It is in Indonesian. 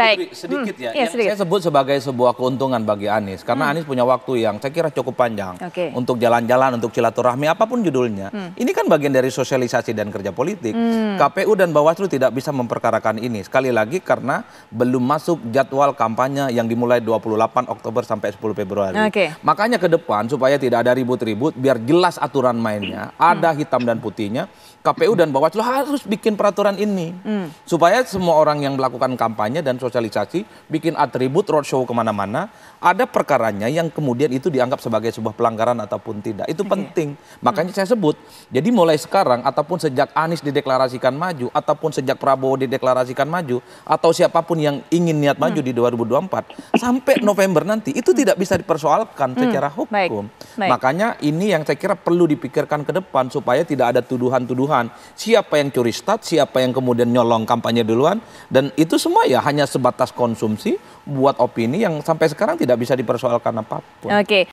Baik. Putri, sedikit hmm. ya, ya sedikit. saya sebut sebagai sebuah keuntungan bagi Anies karena hmm. Anies punya waktu yang saya kira cukup panjang okay. untuk jalan-jalan, untuk silaturahmi apapun judulnya. Hmm. Ini kan bagian dari sosialisasi dan kerja politik. Hmm. KPU dan Bawaslu tidak bisa memperkarakan ini sekali lagi karena belum masuk jadwal kampanye yang dimulai 28 Oktober sampai 10 Februari. Okay. Makanya ke depan supaya tidak ada ribut-ribut, biar jelas aturan mainnya, hmm. ada hitam dan putihnya. KPU dan Bawaslu harus bikin peraturan ini hmm. supaya semua orang yang melakukan kampanye dan sosialisasi sosialisasi, bikin atribut roadshow kemana-mana, ada perkaranya yang kemudian itu dianggap sebagai sebuah pelanggaran ataupun tidak. Itu okay. penting. Hmm. Makanya hmm. saya sebut, jadi mulai sekarang ataupun sejak Anies dideklarasikan maju, ataupun sejak Prabowo dideklarasikan maju, atau siapapun yang ingin niat hmm. maju di 2024, sampai November nanti itu tidak bisa dipersoalkan hmm. secara hukum. Baik. Baik. Makanya ini yang saya kira perlu dipikirkan ke depan supaya tidak ada tuduhan-tuduhan siapa yang curi stat, siapa yang kemudian nyolong kampanye duluan dan itu semua ya hanya sebatas konsumsi buat opini yang sampai sekarang tidak bisa dipersoalkan apapun. Oke,